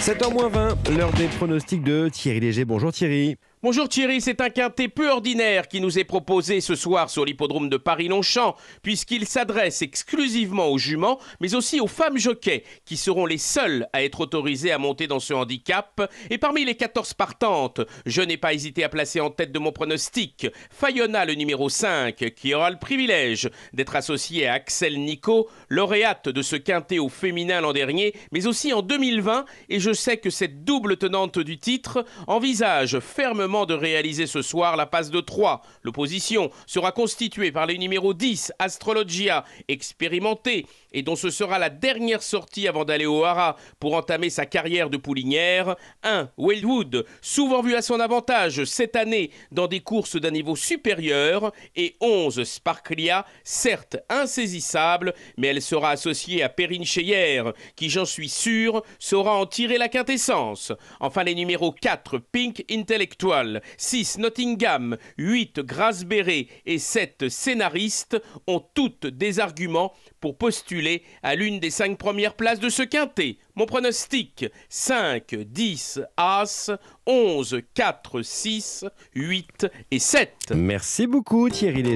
7h20, l'heure des pronostics de Thierry Léger. Bonjour Thierry. Bonjour Thierry, c'est un quintet peu ordinaire qui nous est proposé ce soir sur l'hippodrome de Paris-Longchamp, puisqu'il s'adresse exclusivement aux juments, mais aussi aux femmes jockeys, qui seront les seules à être autorisées à monter dans ce handicap. Et parmi les 14 partantes, je n'ai pas hésité à placer en tête de mon pronostic Fayona, le numéro 5, qui aura le privilège d'être associée à Axel Nico, lauréate de ce quintet au féminin l'an dernier, mais aussi en 2020, et je sais que cette double tenante du titre envisage fermement de réaliser ce soir la passe de 3. L'opposition sera constituée par les numéros 10, Astrologia, expérimentée, et dont ce sera la dernière sortie avant d'aller au Hara pour entamer sa carrière de poulinière. 1. Wildwood, souvent vu à son avantage cette année dans des courses d'un niveau supérieur. Et 11. Sparklia, certes insaisissable, mais elle sera associée à Perrine Cheyère, qui j'en suis sûr saura en tirer la quintessence. Enfin les numéros 4, Pink Intellectual 6 Nottingham, 8 Grasberry et 7 scénaristes ont toutes des arguments pour postuler à l'une des 5 premières places de ce quintet. Mon pronostic 5, 10, As, 11, 4, 6, 8 et 7. Merci beaucoup Thierry Léger.